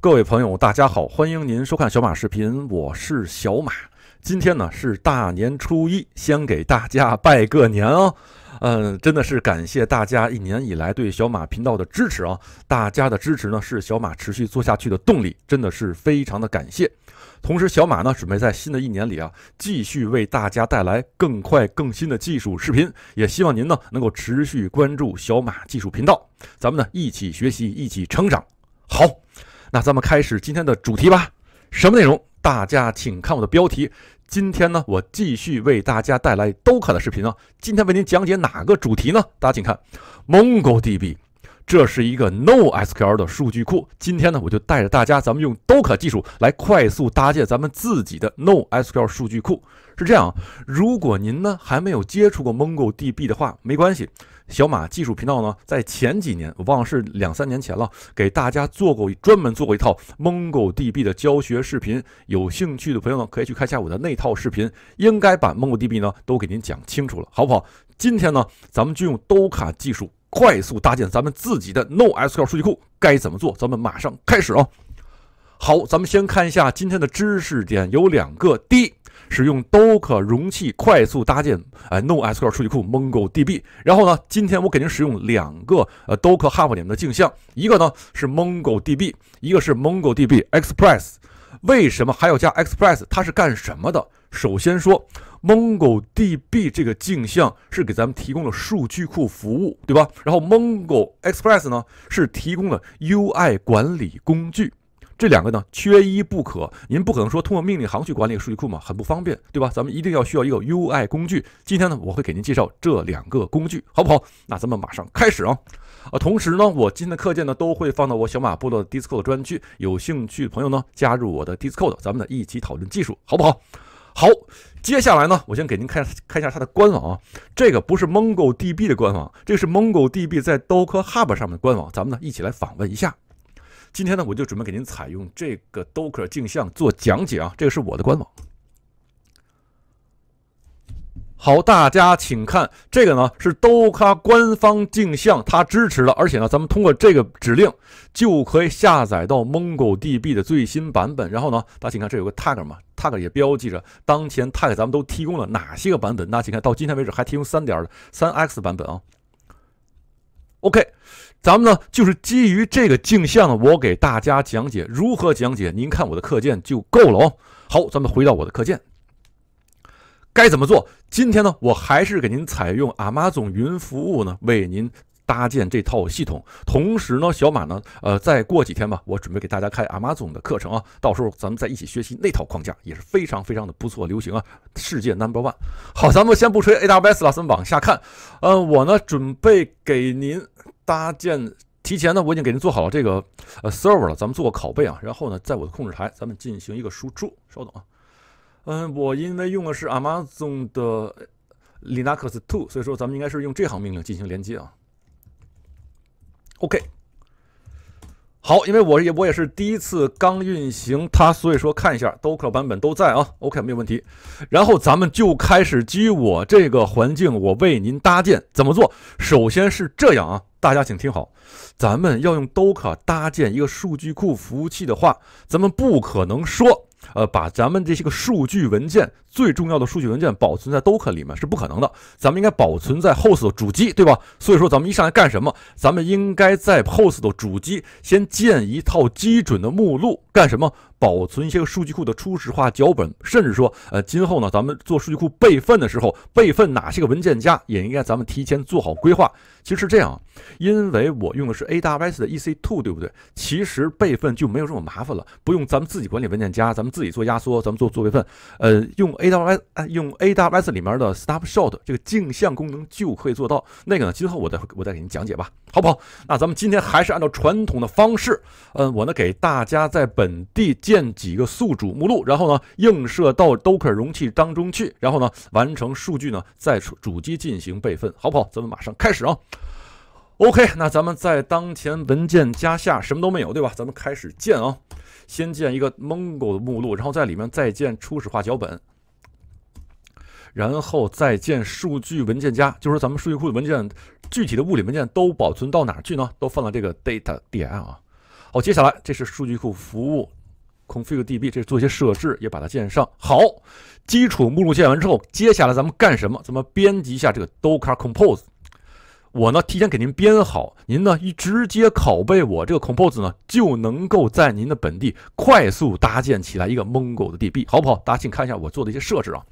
各位朋友，大家好，欢迎您收看小马视频，我是小马。今天呢是大年初一，先给大家拜个年啊！嗯，真的是感谢大家一年以来对小马频道的支持啊！大家的支持呢是小马持续做下去的动力，真的是非常的感谢。同时，小马呢准备在新的一年里啊，继续为大家带来更快、更新的技术视频，也希望您呢能够持续关注小马技术频道，咱们呢一起学习，一起成长。好。那咱们开始今天的主题吧，什么内容？大家请看我的标题。今天呢，我继续为大家带来 Doka 的视频啊。今天为您讲解哪个主题呢？大家请看，MongoDB，这是一个 NoSQL 的数据库。今天呢，我就带着大家，咱们用 Doka 技术来快速搭建咱们自己的 NoSQL 数据库。是这样，如果您呢还没有接触过 MongoDB 的话，没关系。小马技术频道呢，在前几年，我忘了是两三年前了，给大家做过专门做过一套 MongoDB 的教学视频，有兴趣的朋友呢，可以去看一下我的那套视频，应该把 MongoDB 呢都给您讲清楚了，好不好？今天呢，咱们就用刀卡技术快速搭建咱们自己的 NoSQL 数据库，该怎么做？咱们马上开始啊！好，咱们先看一下今天的知识点有两个第一，使用 Docker 容器快速搭建，哎，NoSQL 数据库 MongoDB。然后呢，今天我给您使用两个呃 Docker Hub 面的镜像，一个呢是 MongoDB，一个是 MongoDB Express。为什么还要加 Express？它是干什么的？首先说 MongoDB 这个镜像是给咱们提供了数据库服务，对吧？然后 MongoDB Express 呢是提供了 UI 管理工具。这两个呢，缺一不可。您不可能说通过命令行去管理数据库嘛，很不方便，对吧？咱们一定要需要一个 U I 工具。今天呢，我会给您介绍这两个工具，好不好？那咱们马上开始啊！啊，同时呢，我今天的课件呢都会放到我小马部落的 Discord 专区，有兴趣的朋友呢，加入我的 Discord，咱们呢一起讨论技术，好不好？好，接下来呢，我先给您看看一下它的官网啊。这个不是 Mongo DB 的官网，这个是 Mongo DB 在 Docker Hub 上面官网，咱们呢一起来访问一下。今天呢，我就准备给您采用这个 Docker 镜像做讲解啊，这个是我的官网。好，大家请看，这个呢是 Docker 官方镜像，它支持的，而且呢，咱们通过这个指令就可以下载到 MongoDB 的最新版本。然后呢，大家请看，这有个 tag 嘛，tag 也标记着当前 tag 咱们都提供了哪些个版本。大家请看到今天为止还提供三点三 X 版本啊。OK，咱们呢就是基于这个镜像，我给大家讲解如何讲解。您看我的课件就够了哦。好，咱们回到我的课件，该怎么做？今天呢，我还是给您采用 Amazon 云服务呢，为您。搭建这套系统，同时呢，小马呢，呃，再过几天吧，我准备给大家开阿 o 总的课程啊，到时候咱们再一起学习那套框架，也是非常非常的不错，流行啊，世界 number one。好，咱们先不吹 AWS 了，咱们往下看。嗯，我呢准备给您搭建，提前呢我已经给您做好了这个呃 server 了，咱们做个拷贝啊，然后呢在我的控制台，咱们进行一个输出。稍等啊，嗯，我因为用的是 Amazon 的 Linux Two，所以说咱们应该是用这行命令进行连接啊。OK，好，因为我也我也是第一次刚运行它，所以说看一下 Docker 版本都在啊，OK 没有问题。然后咱们就开始基于我这个环境，我为您搭建怎么做？首先是这样啊，大家请听好，咱们要用 Docker 搭建一个数据库服务器的话，咱们不可能说。呃，把咱们这些个数据文件最重要的数据文件保存在 Docker 里面是不可能的，咱们应该保存在 Host 的主机，对吧？所以说，咱们一上来干什么？咱们应该在 Host 的主机先建一套基准的目录，干什么？保存一些个数据库的初始化脚本，甚至说，呃，今后呢，咱们做数据库备份的时候，备份哪些个文件夹，也应该咱们提前做好规划。其实是这样，因为我用的是 AWS 的 EC2，对不对？其实备份就没有这么麻烦了，不用咱们自己管理文件夹，咱们自己做压缩，咱们做做备份。呃，用 AWS，用 AWS 里面的 Stop Shot 这个镜像功能就可以做到。那个呢，今后我再我再给您讲解吧，好不好？那咱们今天还是按照传统的方式，呃，我呢给大家在本地。建几个宿主目录，然后呢映射到 Docker 容器当中去，然后呢完成数据呢在主机进行备份，好不好？咱们马上开始啊。OK，那咱们在当前文件夹下什么都没有，对吧？咱们开始建啊，先建一个 Mongo 的目录，然后在里面再建初始化脚本，然后再建数据文件夹，就是咱们数据库的文件，具体的物理文件都保存到哪儿去呢？都放到这个 data d 录啊。好，接下来这是数据库服务。config db 这是做一些设置，也把它建上。好，基础目录建完之后，接下来咱们干什么？咱们编辑一下这个 docker compose。我呢提前给您编好，您呢一直接拷贝我这个 compose 呢，就能够在您的本地快速搭建起来一个 Mongo 的 DB，好不好？大家请看一下我做的一些设置啊。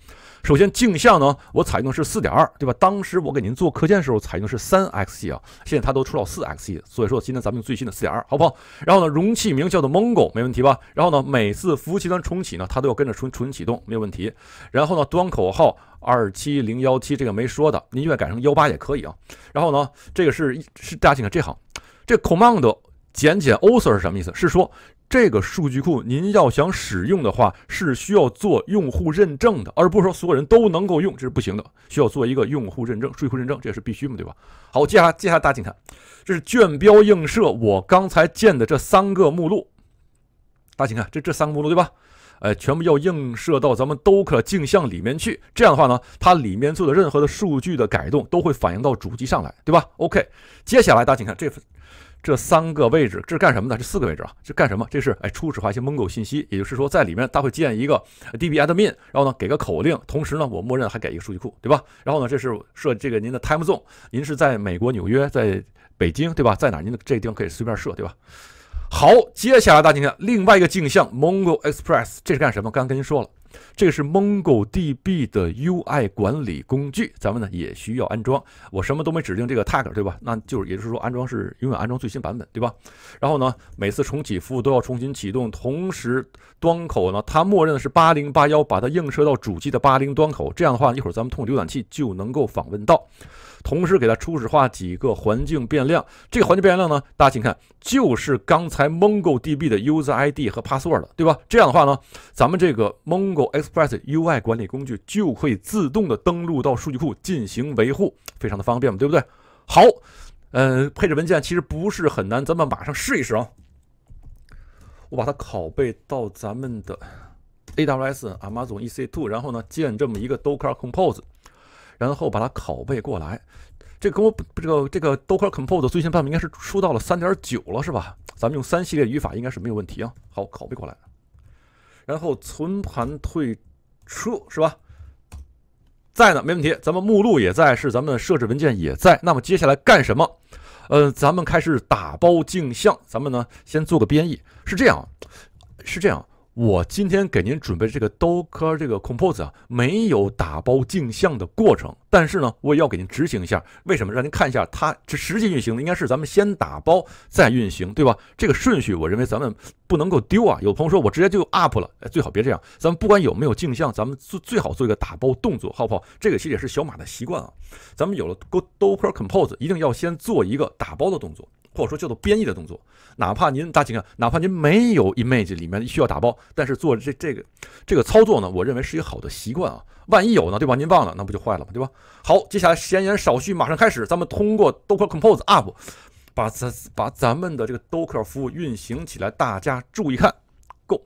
首先镜像呢，我采用的是四点二，对吧？当时我给您做课件的时候采用的是三 x e 啊，现在它都出到四 x e，所以说今天咱们用最新的四点二，好不好？然后呢，容器名叫做 mongo，没问题吧？然后呢，每次服务器端重启呢，它都要跟着重重新启动，没有问题。然后呢，端口号二七零幺七这个没说的，您愿意改成幺八也可以啊。然后呢，这个是是大家请看这行，这 command 减减 u s o r 是什么意思？是说这个数据库您要想使用的话，是需要做用户认证的，而不是说所有人都能够用，这是不行的。需要做一个用户认证，数据库认证这也是必须嘛，对吧？好，接下来接下来大家请看，这是卷标映射，我刚才建的这三个目录，大家请看这这三个目录，对吧？呃，全部要映射到咱们 Docker 镜像里面去。这样的话呢，它里面做的任何的数据的改动都会反映到主机上来，对吧？OK，接下来大家请看这份。这三个位置这是干什么的？这四个位置啊，这干什么？这是哎，初始化一些 Mongo 信息，也就是说，在里面它会建一个 DB Admin，然后呢给个口令，同时呢我默认还给一个数据库，对吧？然后呢这是设这个您的 Time Zone，您是在美国纽约，在北京，对吧？在哪？您的这个地方可以随便设，对吧？好，接下来大家看另外一个镜像 Mongo Express，这是干什么？刚跟您说了。这个是 MongoDB 的 UI 管理工具，咱们呢也需要安装。我什么都没指定这个 tag，对吧？那就是，也就是说，安装是永远安装最新版本，对吧？然后呢，每次重启服务都要重新启动，同时端口呢，它默认的是八零八幺，把它映射到主机的八零端口。这样的话，一会儿咱们通过浏览器就能够访问到。同时给它初始化几个环境变量，这个环境变量呢，大家请看，就是刚才 MongoDB 的 user ID 和 password，对吧？这样的话呢，咱们这个 Mongo Express UI 管理工具就可以自动的登录到数据库进行维护，非常的方便嘛，对不对？好，呃，配置文件其实不是很难，咱们马上试一试啊。我把它拷贝到咱们的 AWS Amazon EC2，然后呢建这么一个 Docker Compose，然后把它拷贝过来。这跟我这个这个 Docker Compose 最新版本应该是出到了3.9了，是吧？咱们用三系列语法应该是没有问题啊。好，拷贝过来。然后存盘退出是吧？在呢，没问题。咱们目录也在，是咱们设置文件也在。那么接下来干什么？呃，咱们开始打包镜像。咱们呢，先做个编译，是这样，是这样。我今天给您准备这个 Docker 这个 compose 啊，没有打包镜像的过程，但是呢，我也要给您执行一下，为什么？让您看一下它这实际运行的应该是咱们先打包再运行，对吧？这个顺序我认为咱们不能够丢啊。有朋友说我直接就 up 了，哎，最好别这样。咱们不管有没有镜像，咱们做最好做一个打包动作，好不好？这个其实也是小马的习惯啊。咱们有了 Docker compose，一定要先做一个打包的动作。或者说叫做编译的动作，哪怕您大家请看，哪怕您没有 image 里面需要打包，但是做这这个这个操作呢，我认为是一个好的习惯啊。万一有呢，对吧？您忘了，那不就坏了吗？对吧？好，接下来闲言少叙，马上开始，咱们通过 docker compose up 把咱把咱们的这个 docker 服务运行起来。大家注意看，Go，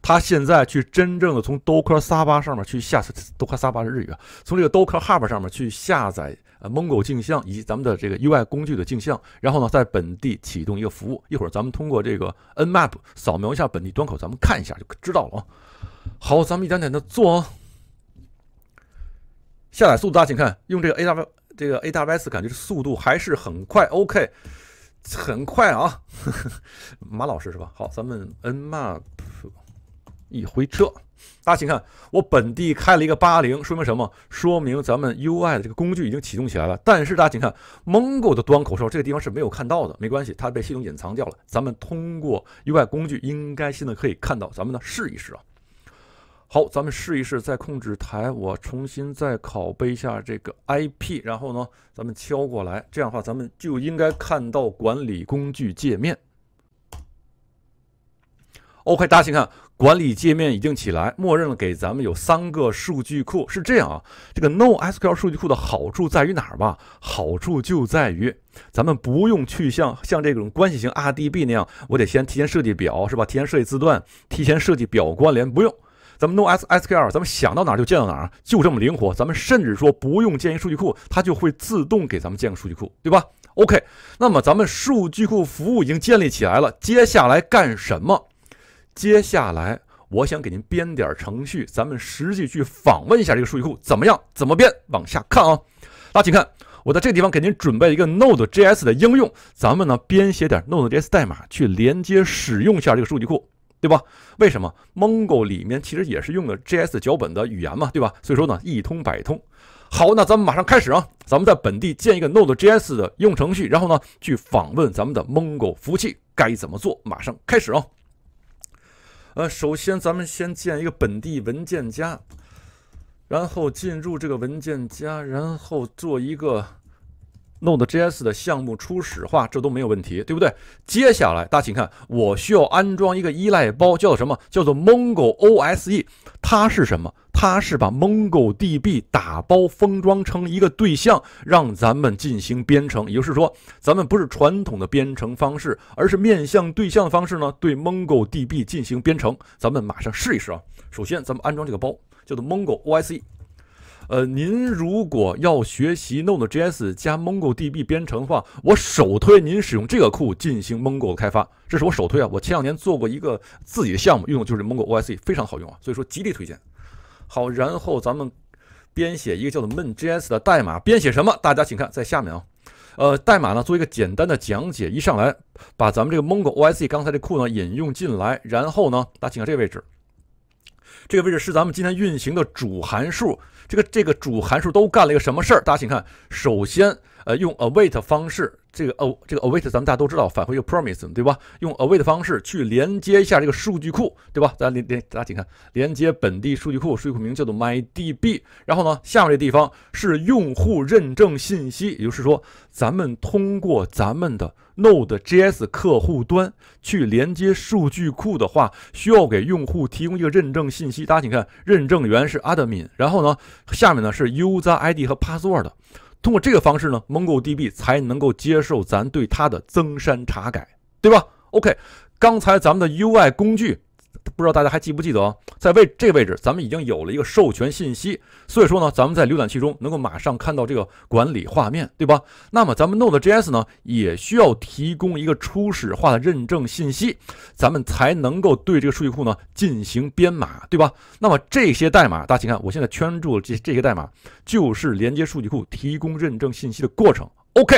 他现在去真正的从 docker s 巴上面去下 docker s 巴 r 是日语，从这个 docker hub 上面去下载。呃，Mongo 镜像以及咱们的这个 UI 工具的镜像，然后呢，在本地启动一个服务，一会儿咱们通过这个 NMap 扫描一下本地端口，咱们看一下就知道了。啊。好，咱们一点点的做。下载速度大家请看，用这个 A W 这个 A W S 感觉速度还是很快，OK，很快啊。马老师是吧？好，咱们 NMap。一回车，大家请看，我本地开了一个八零，说明什么？说明咱们 U I 的这个工具已经启动起来了。但是大家请看，m n g o 的端口上这个地方是没有看到的，没关系，它被系统隐藏掉了。咱们通过 U I 工具应该现在可以看到。咱们呢试一试啊。好，咱们试一试，在控制台我重新再拷贝一下这个 I P，然后呢，咱们敲过来，这样的话咱们就应该看到管理工具界面。OK，大家请看管理界面已经起来，默认了给咱们有三个数据库，是这样啊。这个 NoSQL 数据库的好处在于哪儿吧？好处就在于咱们不用去像像这种关系型 RDB 那样，我得先提前设计表是吧？提前设计字段，提前设计表关联，不用。咱们 NoSQL，咱们想到哪儿就建到哪儿，就这么灵活。咱们甚至说不用建一数据库，它就会自动给咱们建个数据库，对吧？OK，那么咱们数据库服务已经建立起来了，接下来干什么？接下来我想给您编点程序，咱们实际去访问一下这个数据库，怎么样？怎么编？往下看啊！家请看，我在这个地方给您准备了一个 Node.js 的应用，咱们呢编写点 Node.js 代码去连接使用一下这个数据库，对吧？为什么 Mongo 里面其实也是用的 JS 脚本的语言嘛，对吧？所以说呢一通百通。好，那咱们马上开始啊！咱们在本地建一个 Node.js 的应用程序，然后呢去访问咱们的 Mongo 服务器，该怎么做？马上开始啊！呃，首先咱们先建一个本地文件夹，然后进入这个文件夹，然后做一个 n o d e JS 的项目初始化，这都没有问题，对不对？接下来大家请看，我需要安装一个依赖包，叫做什么？叫做 MongoOSE，它是什么？它是把 MongoDB 打包封装成一个对象，让咱们进行编程。也就是说，咱们不是传统的编程方式，而是面向对象的方式呢，对 MongoDB 进行编程。咱们马上试一试啊！首先，咱们安装这个包，叫做 Mongo O I C。呃，您如果要学习 Node.js 加 MongoDB 编程的话，我首推您使用这个库进行 Mongo 开发。这是我首推啊！我前两年做过一个自己的项目，用的就是 Mongo O I C，非常好用啊，所以说极力推荐。好，然后咱们编写一个叫做 m e i n j s 的代码。编写什么？大家请看在下面啊。呃，代码呢，做一个简单的讲解。一上来把咱们这个 Mongo O S 刚才这库呢引用进来，然后呢，大家请看这个位置。这个位置是咱们今天运行的主函数。这个这个主函数都干了一个什么事儿？大家请看，首先呃，用 await 方式。这个哦，这个 await，咱们大家都知道返回一个 promise，对吧？用 await 方式去连接一下这个数据库，对吧？大家连连，大家请看，连接本地数据库，数据库名叫做 my db。然后呢，下面这地方是用户认证信息，也就是说，咱们通过咱们的 node js 客户端去连接数据库的话，需要给用户提供一个认证信息。大家请看，认证员是 admin，然后呢，下面呢是 user id 和 password。通过这个方式呢，MongoDB 才能够接受咱对它的增删查改，对吧？OK，刚才咱们的 UI 工具。不知道大家还记不记得，在位这个位置，咱们已经有了一个授权信息，所以说呢，咱们在浏览器中能够马上看到这个管理画面，对吧？那么咱们 Node.js 呢，也需要提供一个初始化的认证信息，咱们才能够对这个数据库呢进行编码，对吧？那么这些代码，大家请看，我现在圈住了这这些代码，就是连接数据库、提供认证信息的过程。OK。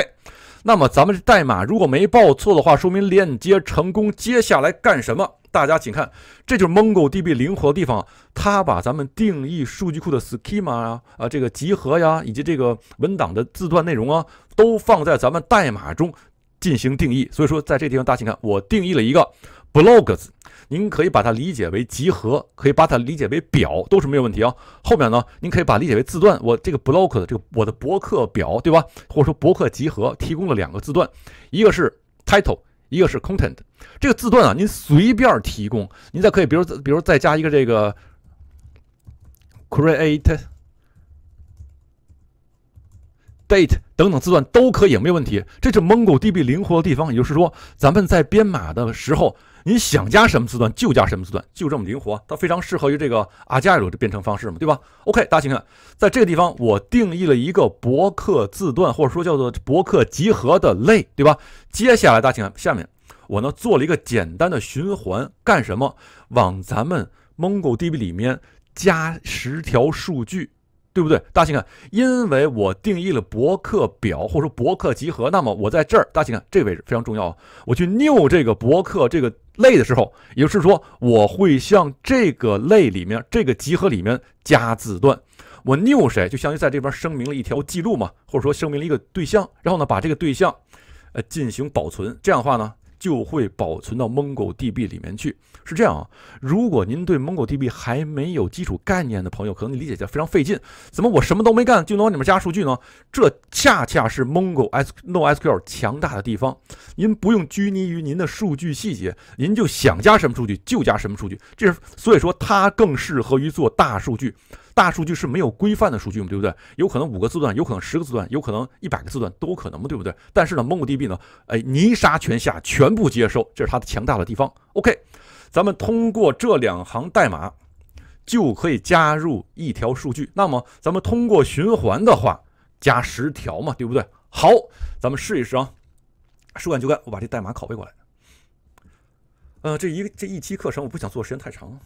那么咱们这代码如果没报错的话，说明链接成功。接下来干什么？大家请看，这就是 MongoDB 灵活的地方，它把咱们定义数据库的 schema 啊、啊这个集合呀，以及这个文档的字段内容啊，都放在咱们代码中进行定义。所以说，在这地方大家请看，我定义了一个 blogs。您可以把它理解为集合，可以把它理解为表，都是没有问题啊。后面呢，您可以把它理解为字段。我这个 block 的这个我的博客表，对吧？或者说博客集合提供了两个字段，一个是 title，一个是 content。这个字段啊，您随便提供，您再可以比如比如再加一个这个 create date 等等字段都可以，没有问题。这是 MongoDB 灵活的地方，也就是说，咱们在编码的时候。你想加什么字段就加什么字段，就这么灵活，它非常适合于这个阿加鲁的编程方式嘛，对吧？OK，大家请看，在这个地方我定义了一个博客字段，或者说叫做博客集合的类，对吧？接下来大家请看，下面我呢做了一个简单的循环，干什么？往咱们 MongoDB 里面加十条数据，对不对？大家请看，因为我定义了博客表或者说博客集合，那么我在这儿，大家请看这个位置非常重要，我去 new 这个博客这个。类的时候，也就是说，我会向这个类里面、这个集合里面加字段。我 new 谁，就相当于在这边声明了一条记录嘛，或者说声明了一个对象，然后呢，把这个对象，呃，进行保存。这样的话呢。就会保存到 MongoDB 里面去，是这样啊。如果您对 MongoDB 还没有基础概念的朋友，可能你理解起来非常费劲。怎么我什么都没干就能往里面加数据呢？这恰恰是 Mongo NoSQL 强大的地方。您不用拘泥于您的数据细节，您就想加什么数据就加什么数据。这是，所以说它更适合于做大数据。大数据是没有规范的数据嘛，对不对？有可能五个字段，有可能十个字段，有可能一百个字段都可能，嘛，对不对？但是呢，MongoDB 呢，哎，泥沙全下，全部接收，这是它的强大的地方。OK，咱们通过这两行代码就可以加入一条数据。那么，咱们通过循环的话，加十条嘛，对不对？好，咱们试一试啊，说干就干，我把这代码拷贝过来。呃，这一这一期课程我不想做时间太长。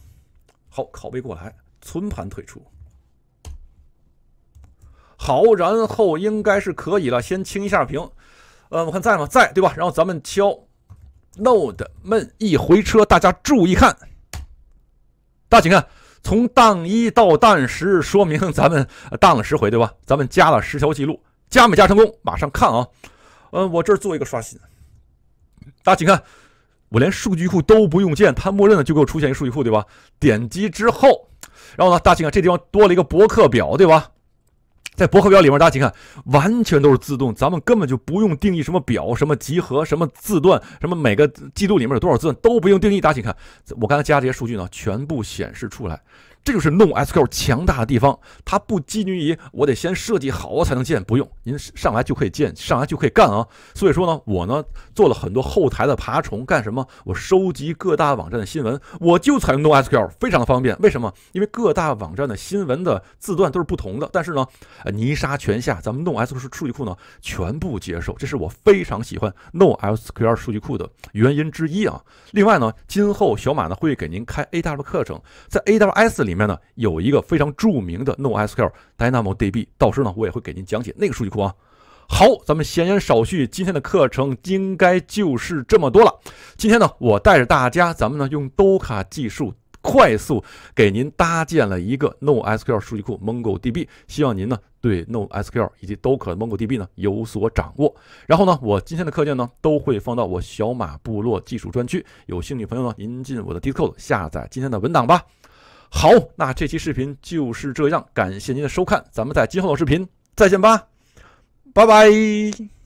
好，拷贝过来，存盘退出。好，然后应该是可以了。先清一下屏，呃，我看在吗？在，对吧？然后咱们敲 node 闷一回车，大家注意看，大家请看，从档一到档十，说明咱们档了十回，对吧？咱们加了十条记录，加没加成功？马上看啊，呃，我这儿做一个刷新，大家请看，我连数据库都不用建，它默认的就给我出现一个数据库，对吧？点击之后，然后呢，大家请看这地方多了一个博客表，对吧？在博客表里面，大家请看，完全都是自动，咱们根本就不用定义什么表、什么集合、什么字段、什么每个季度里面有多少字段都不用定义。大家请看，我刚才加这些数据呢，全部显示出来。这就是 NoSQL 强大的地方，它不拘泥于我得先设计好才能建，不用您上来就可以建，上来就可以干啊！所以说呢，我呢做了很多后台的爬虫，干什么？我收集各大网站的新闻，我就采用 NoSQL，非常的方便。为什么？因为各大网站的新闻的字段都是不同的，但是呢，泥沙泉下咱们 NoSQL 数据库呢全部接受，这是我非常喜欢 NoSQL 数据库的原因之一啊！另外呢，今后小马呢会给您开 a w 课程，在 AWS 里。里面呢有一个非常著名的 NoSQL DynamoDB，到时呢我也会给您讲解那个数据库啊。好，咱们闲言少叙，今天的课程应该就是这么多了。今天呢，我带着大家，咱们呢用 d o k a 技术快速给您搭建了一个 NoSQL 数据库 MongoDB，希望您呢对 NoSQL 以及 d o k a MongoDB 呢有所掌握。然后呢，我今天的课件呢都会放到我小马部落技术专区，有兴趣朋友呢，您进我的 Discord 下载今天的文档吧。好，那这期视频就是这样，感谢您的收看，咱们在今后的视频再见吧，拜拜。